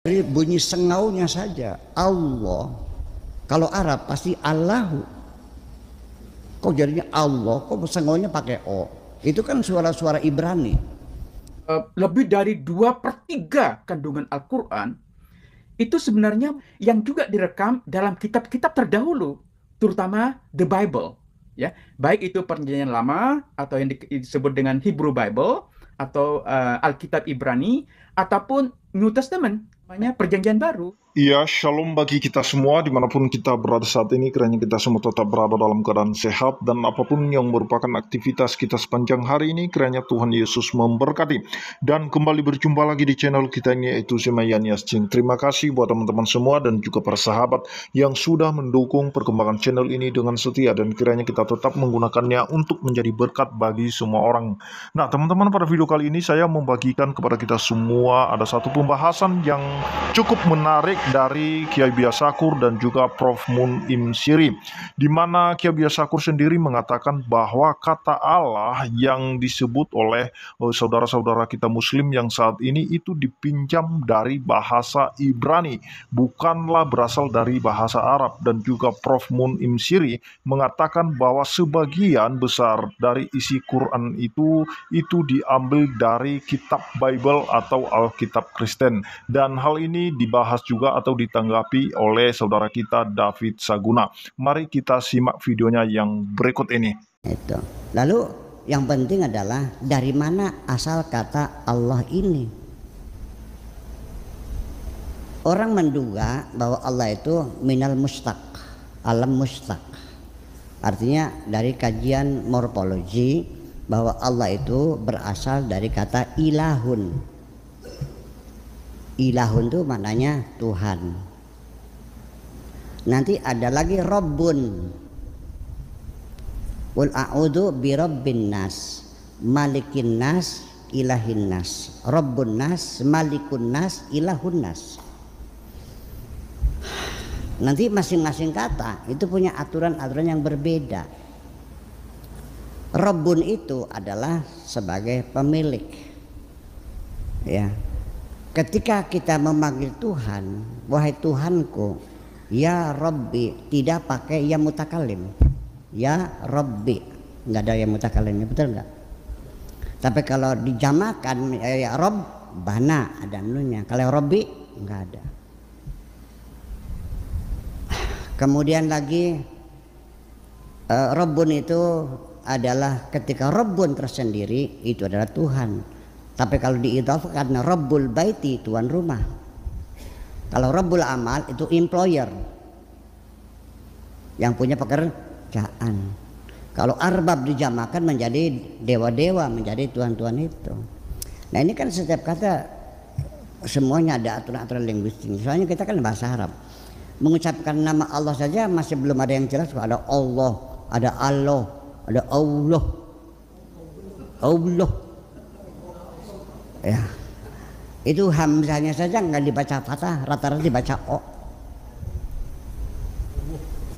Dari bunyi sengaunya saja Allah Kalau Arab pasti Allahu Kok jadinya Allah Kok sengaunya pakai O Itu kan suara-suara Ibrani eh, Lebih dari dua per tiga kandungan Al-Quran Itu sebenarnya yang juga direkam dalam kitab-kitab terdahulu Terutama The Bible ya Baik itu perjanjian lama Atau yang disebut dengan Hebrew Bible atau uh, Alkitab Ibrani ataupun New Testament namanya perjanjian baru Ya, shalom bagi kita semua dimanapun kita berada saat ini. Kiranya kita semua tetap berada dalam keadaan sehat dan apapun yang merupakan aktivitas kita sepanjang hari ini. Kiranya Tuhan Yesus memberkati. Dan kembali berjumpa lagi di channel kita ini yaitu Semayan Yasin. Terima kasih buat teman-teman semua dan juga para sahabat yang sudah mendukung perkembangan channel ini dengan setia. Dan kiranya kita tetap menggunakannya untuk menjadi berkat bagi semua orang. Nah, teman-teman pada video kali ini saya membagikan kepada kita semua ada satu pembahasan yang cukup menarik dari Kiai Biasakur dan juga Prof. Mun Im Siri, di mana Kiai Biasakur sendiri mengatakan bahwa kata Allah yang disebut oleh eh, saudara-saudara kita Muslim yang saat ini itu dipinjam dari bahasa Ibrani, bukanlah berasal dari bahasa Arab. Dan juga Prof. Mun Im Siri mengatakan bahwa sebagian besar dari isi Quran itu itu diambil dari kitab Bible atau Alkitab Kristen. Dan hal ini dibahas juga atau ditanggapi oleh saudara kita David Saguna. Mari kita simak videonya yang berikut ini. Itu. Lalu yang penting adalah dari mana asal kata Allah ini. Orang menduga bahwa Allah itu minal mustaq, alam mustaq. Artinya dari kajian morfologi bahwa Allah itu berasal dari kata ilahun ilahun itu maknanya Tuhan nanti ada lagi Rabbun Qul a'udhu bi Rabbin nas Malikin nas ilahin nas Rabbun nas malikun nas ilahun nas Nanti masing-masing kata itu punya aturan-aturan yang berbeda Rabbun itu adalah sebagai pemilik ya Ketika kita memanggil Tuhan, wahai Tuhanku, ya Robbi, tidak pakai ya mutakalim. Ya Robbi, nggak ada yang mutakalimnya, betul nggak? Tapi kalau dijamakan ya, ya Rob, bana ada nunya. Kalau Robbi nggak ada. Kemudian lagi eh, Robun itu adalah ketika Robun tersendiri itu adalah Tuhan tapi kalau karena Rabbul Baiti tuan rumah. Kalau Rabbul Amal itu employer. Yang punya pekerjaan. Kalau arbab dijamakan menjadi dewa-dewa, menjadi tuan-tuan itu. Nah ini kan setiap kata semuanya ada aturan-aturan linguistik. Soalnya kita kan bahasa Arab. Mengucapkan nama Allah saja masih belum ada yang jelas. Ada Allah, ada Allah, ada Allah. Allah ya itu hamzahnya saja nggak dibaca fatah rata-rata dibaca o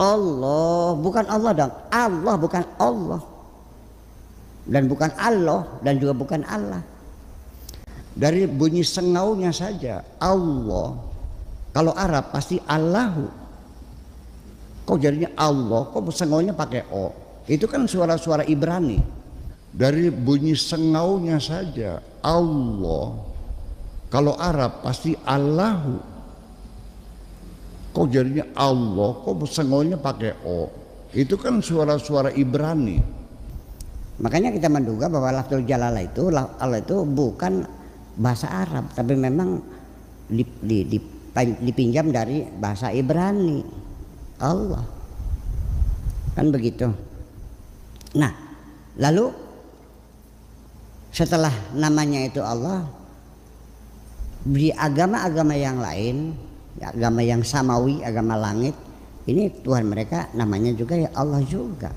Allah bukan Allah dong Allah bukan Allah dan bukan Allah dan juga bukan Allah dari bunyi sengaunya saja Allah kalau Arab pasti Allahu kok jadinya Allah kok sengaunya pakai o itu kan suara-suara Ibrani dari bunyi sengaunya saja Allah kalau Arab pasti Allahu kok jadinya Allah kok sengaunya pakai O itu kan suara-suara Ibrani makanya kita menduga bahwa lafzul jalala itu Allah itu bukan bahasa Arab tapi memang dipinjam dari bahasa Ibrani Allah kan begitu nah lalu setelah namanya itu Allah di agama-agama yang lain ya, agama yang samawi agama langit ini Tuhan mereka namanya juga ya Allah juga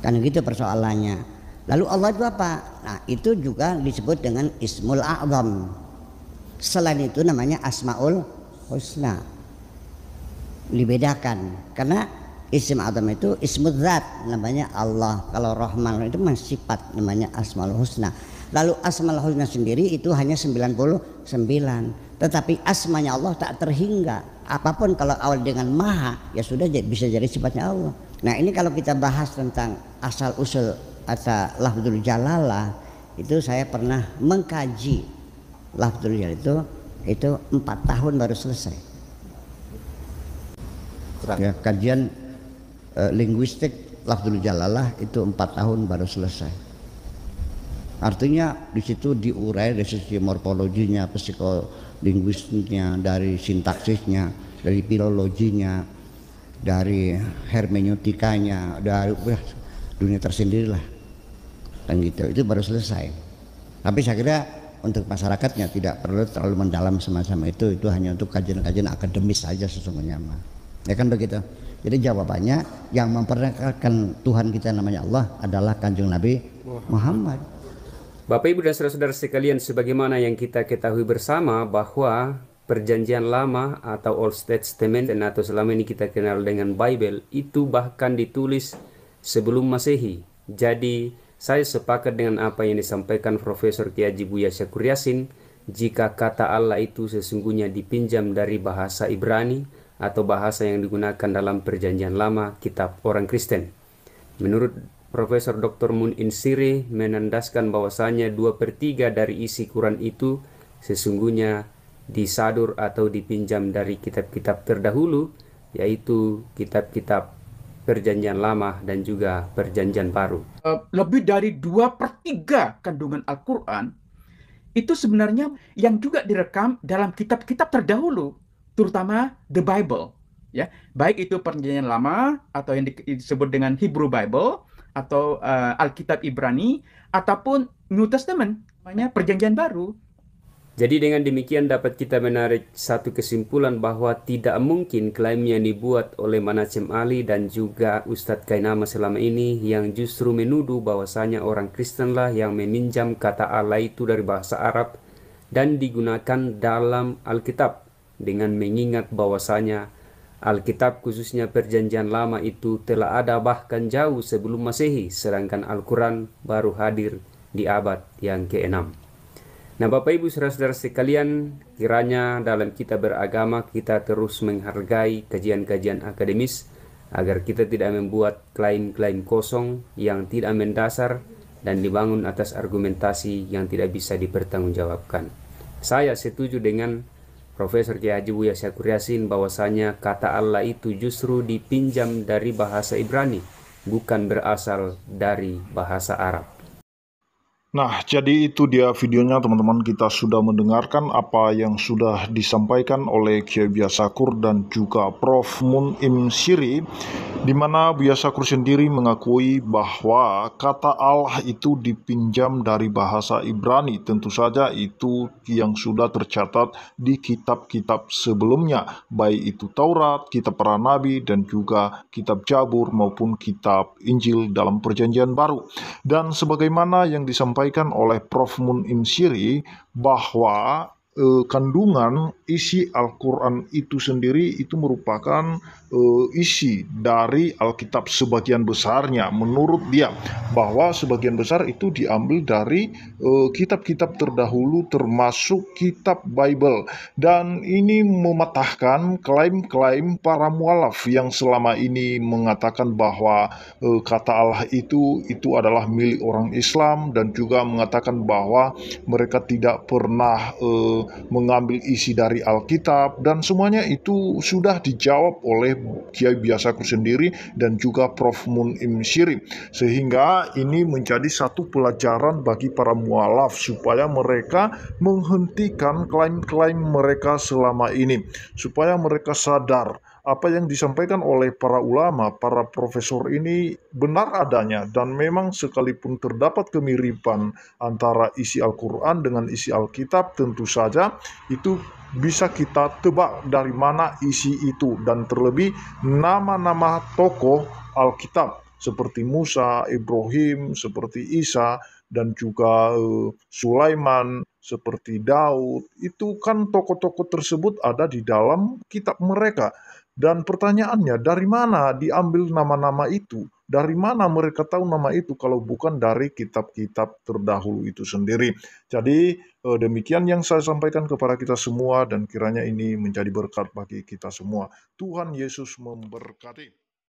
karena gitu persoalannya lalu Allah itu apa nah itu juga disebut dengan Ismul A'zam selain itu namanya Asmaul Husna dibedakan karena Isim Adam itu ismudzat namanya Allah. Kalau Rahman itu masih sifat namanya Asmal Husna. Lalu Asmal Husna sendiri itu hanya 99. Tetapi asmanya Allah tak terhingga. Apapun kalau awal dengan maha ya sudah bisa jadi sifatnya Allah. Nah ini kalau kita bahas tentang asal usul atau lafzul jalalah itu saya pernah mengkaji lafzul jalal itu itu empat tahun baru selesai. Ya, kajian uh, linguistik lafzul jalalah itu empat tahun baru selesai artinya di situ diurai dari sisi morfologinya psikolinguistiknya dari sintaksisnya dari filologinya dari hermeneutikanya dari uh, dunia tersendiri lah dan gitu itu baru selesai tapi saya kira untuk masyarakatnya tidak perlu terlalu mendalam semacam itu itu hanya untuk kajian-kajian akademis saja sesungguhnya ya kan begitu jadi jawabannya yang memperkenalkan Tuhan kita namanya Allah adalah kanjeng Nabi Muhammad. Bapak Ibu dan saudara-saudara sekalian, sebagaimana yang kita ketahui bersama bahwa perjanjian lama atau Old Testament atau selama ini kita kenal dengan Bible itu bahkan ditulis sebelum Masehi. Jadi saya sepakat dengan apa yang disampaikan Profesor Kiai Buya Syakur jika kata Allah itu sesungguhnya dipinjam dari bahasa Ibrani atau bahasa yang digunakan dalam Perjanjian Lama Kitab Orang Kristen. Menurut Profesor Dr. Moon Insiri menandaskan bahwasanya dua per 3 dari isi Quran itu sesungguhnya disadur atau dipinjam dari kitab-kitab terdahulu yaitu kitab-kitab Perjanjian Lama dan juga Perjanjian Baru. Eh, lebih dari dua per 3 kandungan Al-Quran itu sebenarnya yang juga direkam dalam kitab-kitab terdahulu terutama the Bible ya baik itu perjanjian lama atau yang disebut dengan Hebrew Bible atau uh, Alkitab Ibrani ataupun New Testament namanya perjanjian baru jadi dengan demikian dapat kita menarik satu kesimpulan bahwa tidak mungkin klaim yang dibuat oleh Manacem Ali dan juga Ustadz Kainama selama ini yang justru menuduh bahwasanya orang Kristenlah yang meminjam kata Allah itu dari bahasa Arab dan digunakan dalam Alkitab dengan mengingat bahwasanya Alkitab khususnya Perjanjian Lama itu telah ada bahkan jauh sebelum Masehi, sedangkan Al-Quran baru hadir di abad yang ke-6. Nah Bapak Ibu Saudara-saudara sekalian, kiranya dalam kita beragama kita terus menghargai kajian-kajian akademis agar kita tidak membuat klaim-klaim kosong yang tidak mendasar dan dibangun atas argumentasi yang tidak bisa dipertanggungjawabkan. Saya setuju dengan Profesor Kiai Haji Buya Syakur Yasin bahwasanya kata Allah itu justru dipinjam dari bahasa Ibrani bukan berasal dari bahasa Arab. Nah, jadi itu dia videonya teman-teman. Kita sudah mendengarkan apa yang sudah disampaikan oleh Kiai Biasakur dan juga Prof. Mun Im Siri, di mana Biasakur sendiri mengakui bahwa kata Allah itu dipinjam dari bahasa Ibrani. Tentu saja itu yang sudah tercatat di kitab-kitab sebelumnya, baik itu Taurat, kitab para nabi, dan juga kitab Jabur maupun kitab Injil dalam perjanjian baru. Dan sebagaimana yang disampaikan disampaikan oleh Prof. Mun Imsiri bahwa e, kandungan isi Al-Quran itu sendiri itu merupakan e, isi dari Alkitab sebagian besarnya menurut dia bahwa sebagian besar itu diambil dari eh, kitab-kitab e, terdahulu termasuk kitab Bible dan ini mematahkan klaim-klaim para mualaf yang selama ini mengatakan bahwa e, kata Allah itu itu adalah milik orang Islam dan juga mengatakan bahwa mereka tidak pernah uh, mengambil isi dari Alkitab, dan semuanya itu sudah dijawab oleh Kiai Biasaku sendiri dan juga Prof. Mun Im Syirib. Sehingga ini menjadi satu pelajaran bagi para mualaf supaya mereka menghentikan klaim-klaim mereka selama ini. Supaya mereka sadar apa yang disampaikan oleh para ulama, para profesor ini benar adanya dan memang sekalipun terdapat kemiripan antara isi Al-Qur'an dengan isi Alkitab tentu saja itu bisa kita tebak dari mana isi itu dan terlebih nama-nama tokoh Alkitab seperti Musa, Ibrahim, seperti Isa dan juga eh, Sulaiman, seperti Daud, itu kan tokoh-tokoh tersebut ada di dalam kitab mereka dan pertanyaannya, dari mana diambil nama-nama itu? Dari mana mereka tahu nama itu kalau bukan dari kitab-kitab terdahulu itu sendiri? Jadi eh, demikian yang saya sampaikan kepada kita semua dan kiranya ini menjadi berkat bagi kita semua. Tuhan Yesus memberkati.